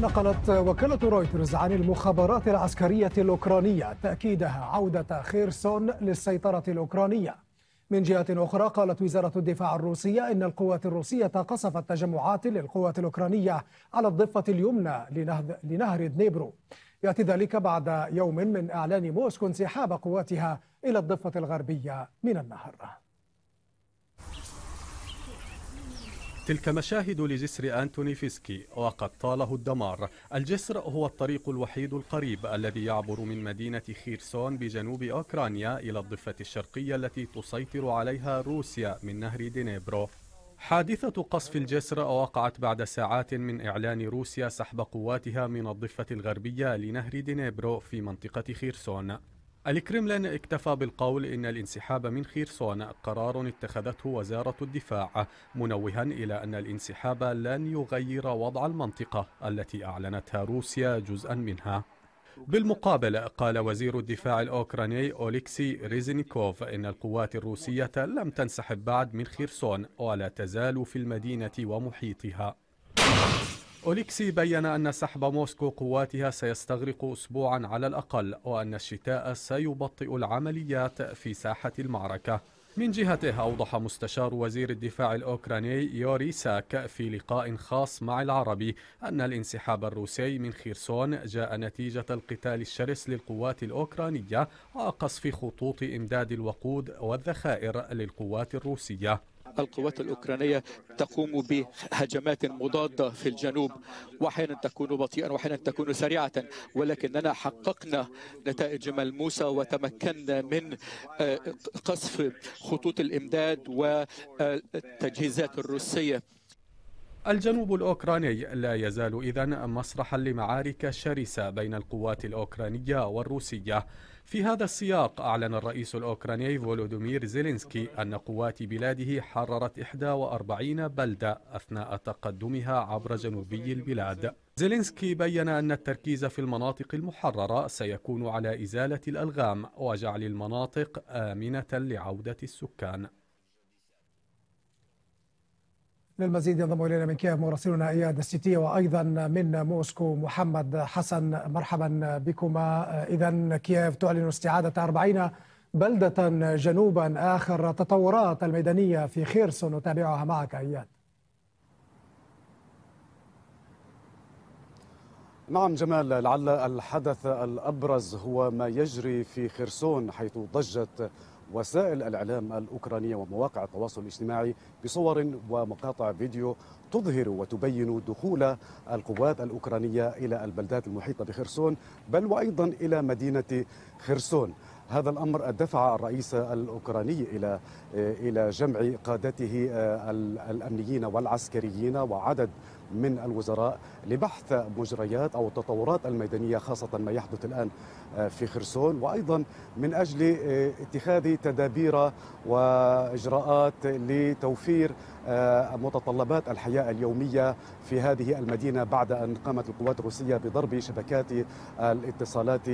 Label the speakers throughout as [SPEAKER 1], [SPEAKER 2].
[SPEAKER 1] نقلت وكالة رويترز عن المخابرات العسكرية الأوكرانية تأكيدها عودة خيرسون للسيطرة الأوكرانية من جهة أخرى قالت وزارة الدفاع الروسية إن القوات الروسية قصفت تجمعات للقوات الأوكرانية على الضفة اليمنى لنهر دنيبرو يأتي ذلك بعد يوم من إعلان موسكو انسحاب قواتها إلى الضفة الغربية من النهر
[SPEAKER 2] تلك مشاهد لجسر أنتوني فيسكي وقد طاله الدمار الجسر هو الطريق الوحيد القريب الذي يعبر من مدينة خيرسون بجنوب أوكرانيا إلى الضفة الشرقية التي تسيطر عليها روسيا من نهر دينيبرو حادثة قصف الجسر وقعت بعد ساعات من إعلان روسيا سحب قواتها من الضفة الغربية لنهر دينيبرو في منطقة خيرسون الكرملين اكتفى بالقول إن الانسحاب من خيرسون قرار اتخذته وزارة الدفاع منوها إلى أن الانسحاب لن يغير وضع المنطقة التي أعلنتها روسيا جزءا منها بالمقابل قال وزير الدفاع الأوكراني أوليكسي ريزينيكوف إن القوات الروسية لم تنسحب بعد من خيرسون ولا تزال في المدينة ومحيطها أوليكسي بيّن أن سحب موسكو قواتها سيستغرق أسبوعا على الأقل وأن الشتاء سيبطئ العمليات في ساحة المعركة من جهته أوضح مستشار وزير الدفاع الأوكراني يوري ساك في لقاء خاص مع العربي أن الانسحاب الروسي من خيرسون جاء نتيجة القتال الشرس للقوات الأوكرانية وقصف خطوط إمداد الوقود والذخائر للقوات الروسية القوات الأوكرانية تقوم بهجمات مضادة في الجنوب وأحيانا تكون بطيئة وأحيانا تكون سريعة ولكننا حققنا نتائج ملموسه وتمكنا من آه، قصف خطوط الإمداد والتجهيزات الروسية الجنوب الأوكراني لا يزال إذن مسرحا لمعارك شرسة بين القوات الأوكرانية والروسية في هذا السياق أعلن الرئيس الأوكراني فولودومير زيلينسكي أن قوات بلاده حررت 41 بلدة أثناء تقدمها عبر جنوبي البلاد زيلينسكي بين أن التركيز في المناطق المحررة سيكون على إزالة الألغام وجعل المناطق آمنة لعودة السكان
[SPEAKER 1] للمزيد ينضم الينا من كييف مراسلنا اياد السيتيه وايضا من موسكو محمد حسن مرحبا بكما اذا كييف تعلن استعاده 40 بلده جنوبا اخر التطورات الميدانيه في خيرسون نتابعها معك اياد
[SPEAKER 3] نعم جمال لعل الحدث الابرز هو ما يجري في خرسون حيث ضجت وسائل الإعلام الأوكرانية ومواقع التواصل الاجتماعي بصور ومقاطع فيديو تظهر وتبين دخول القوات الأوكرانية إلى البلدات المحيطة بخرسون بل وأيضا إلى مدينة خرسون هذا الامر دفع الرئيس الاوكراني الى الى جمع قادته آه، الامنيين والعسكريين وعدد من الوزراء لبحث مجريات أو التطورات الميدانية خاصة ما يحدث الآن آه، في خرسون وأيضا من أجل آه، اتخاذ تدابير وإجراءات لتوفير آه، متطلبات الحياة اليومية في هذه المدينة بعد أن قامت القوات الروسية بضرب شبكات الاتصالات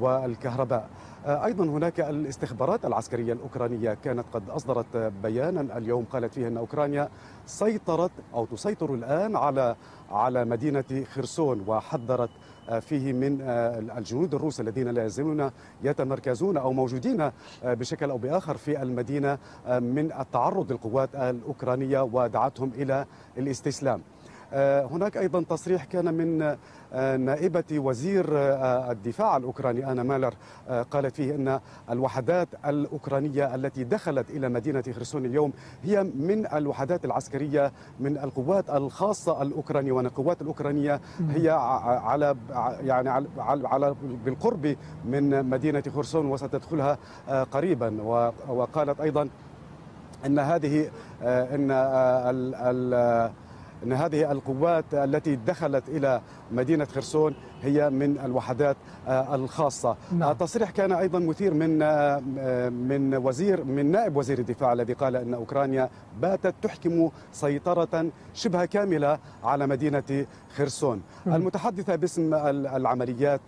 [SPEAKER 3] والكهرباء أيضا هناك الاستخبارات العسكرية الأوكرانية كانت قد أصدرت بيانا اليوم قالت فيه أن أوكرانيا سيطرت أو تسيطر الآن على الدولة على مدينة خرسون وحذرت آه، فيه من آه، الجنود الروس الذين لا يزالون يتمركزون او موجودين آه، بشكل او باخر في المدينه من التعرض للقوات الاوكرانيه ودعتهم الى الاستسلام. آه، هناك أيضا تصريح كان من آه، نائبة وزير آه، الدفاع الأوكراني أنا مالر قالت فيه أن الوحدات الأوكرانية التي دخلت إلى مدينة خرسون اليوم هي من الوحدات العسكرية من القوات الخاصة الأوكرانية وأن القوات الأوكرانية هي على يعني على, على بالقرب من مدينة خرسون وستدخلها قريبا وقالت أيضا أن هذه أن ال ال ان هذه القوات التي دخلت الى مدينة خرسون هي من الوحدات آه، الخاصة نعم. آه، تصريح كان أيضا مثير من آه، من وزير من نائب وزير الدفاع الذي قال أن أوكرانيا باتت تحكم سيطرة شبه كاملة على مدينة خرسون نعم. المتحدثة باسم العمليات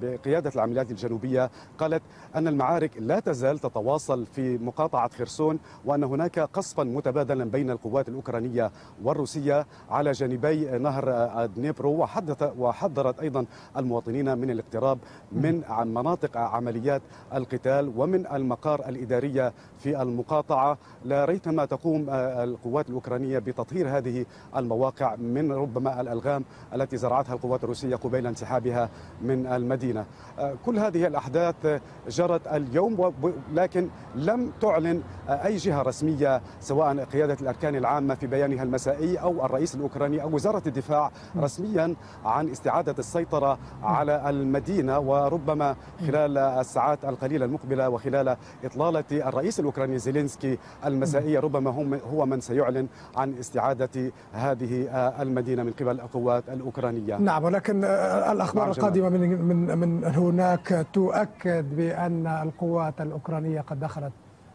[SPEAKER 3] بقيادة العمليات الجنوبية قالت أن المعارك لا تزال تتواصل في مقاطعة خرسون وأن هناك قصفا متبادلا بين القوات الأوكرانية والروسية على جانبي نهر دنيبرو وحدث وحذرت أيضا المواطنين من الاقتراب من مناطق عمليات القتال ومن المقار الإدارية في المقاطعة لا ريتما تقوم آه، القوات الأوكرانية بتطهير هذه المواقع من ربما الألغام التي زرعتها القوات الروسية قبيل انسحابها من المدينة آه، كل هذه الأحداث آه، جرت اليوم لكن لم تعلن أي جهة رسمية سواء قيادة الأركان العامة في بيانها المسائي أو الرئيس الأوكراني أو وزارة الدفاع رسميا عن استعادة السيطرة على المدينة وربما خلال الساعات القليلة المقبلة وخلال إطلالة الرئيس الأوكراني زيلينسكي المسائية ربما هم هو من سيعلن عن استعادة هذه المدينة من قبل القوات الأوكرانية نعم ولكن الأخبار نعم، القادمة
[SPEAKER 1] من, من, من هناك تؤكد بأن القوات الأوكرانية قد دخلت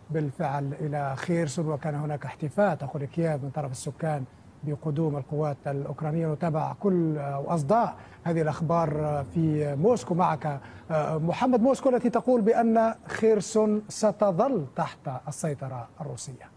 [SPEAKER 1] بالفعل إلى خيرسون وكان هناك احتفاء تقول كييف من طرف السكان بقدوم القوات الأوكرانية نتابع كل وأصداء هذه الأخبار في موسكو معك محمد موسكو التي تقول بأن خيرسون ستظل تحت السيطرة الروسية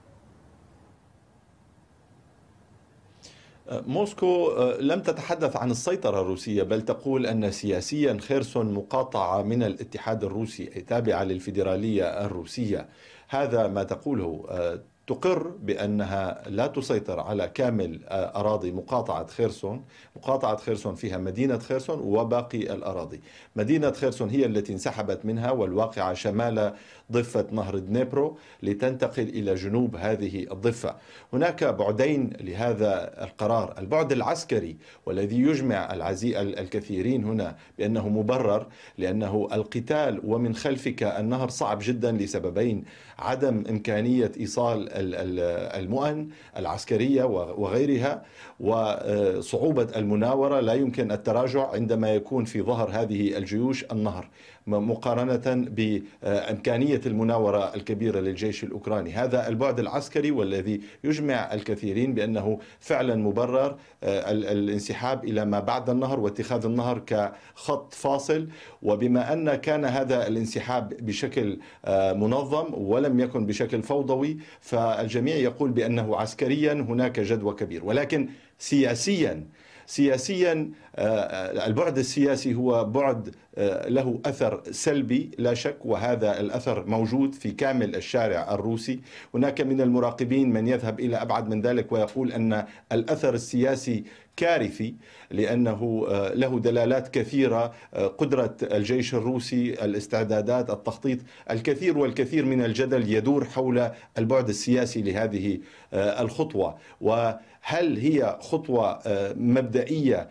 [SPEAKER 4] موسكو آه، لم تتحدث عن السيطرة الروسية بل تقول أن سياسيا خيرسون مقاطعة من الاتحاد الروسي أي تابعة للفيدرالية الروسية هذا ما تقوله آه، تقر بأنها لا تسيطر على كامل أراضي مقاطعة خيرسون مقاطعة خيرسون فيها مدينة خيرسون وباقي الأراضي مدينة خيرسون هي التي انسحبت منها والواقعة شمال ضفة نهر دنيبرو لتنتقل إلى جنوب هذه الضفة هناك بعدين لهذا القرار البعد العسكري والذي يجمع العزي الكثيرين هنا بأنه مبرر لأنه القتال ومن خلفك النهر صعب جدا لسببين عدم إمكانية إيصال المؤن العسكرية وغيرها وصعوبة المناورة لا يمكن التراجع عندما يكون في ظهر هذه الجيوش النهر مقارنة بإمكانية المناورة الكبيرة للجيش الأوكراني هذا البعد العسكري والذي يجمع الكثيرين بأنه فعلا مبرر آه، الانسحاب إلى ما بعد النهر واتخاذ النهر كخط فاصل وبما أن كان هذا الانسحاب بشكل آه، منظم ولم يكن بشكل فوضوي فالجميع يقول بأنه عسكريا هناك جدوى كبير ولكن سياسيا سياسيا آه، آه، البعد السياسي هو بعد آه، له اثر سلبي لا شك وهذا الاثر موجود في كامل الشارع الروسي، هناك من المراقبين من يذهب الى ابعد من ذلك ويقول ان الاثر السياسي كارثي لانه آه، له دلالات كثيره آه، قدره الجيش الروسي الاستعدادات التخطيط الكثير والكثير من الجدل يدور حول البعد السياسي لهذه آه، الخطوه وهل هي خطوه مبدئيه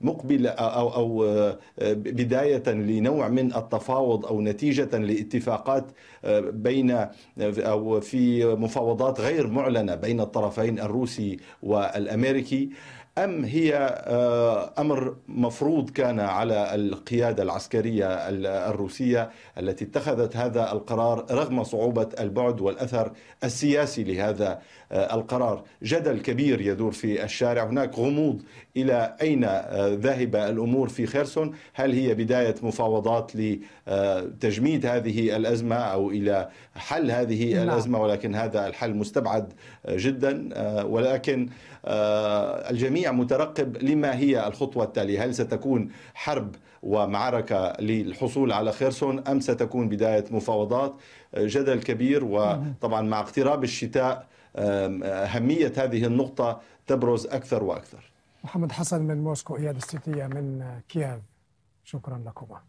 [SPEAKER 4] مقبله او او بدايه لنوع من التفاوض او نتيجه لاتفاقات بين او في مفاوضات غير معلنه بين الطرفين الروسي والامريكي الامريكي ام هي آه، امر مفروض كان على القياده العسكريه الروسيه التي اتخذت هذا القرار رغم صعوبه البعد والاثر السياسي لهذا آه، القرار جدل كبير يدور في الشارع هناك غموض الى اين آه، ذاهبه الامور في خيرسون هل هي بدايه مفاوضات لتجميد هذه الازمه او الى حل هذه نعم. الازمه ولكن هذا الحل مستبعد جدا ولكن الجميع مترقب لما هي الخطوة التالية هل ستكون حرب ومعركة للحصول على خيرسون أم ستكون بداية مفاوضات جدل كبير وطبعا مع اقتراب الشتاء آه، أهمية هذه النقطة تبرز أكثر وأكثر
[SPEAKER 1] محمد حسن من موسكو إياد السيتية من كييف شكرا لكما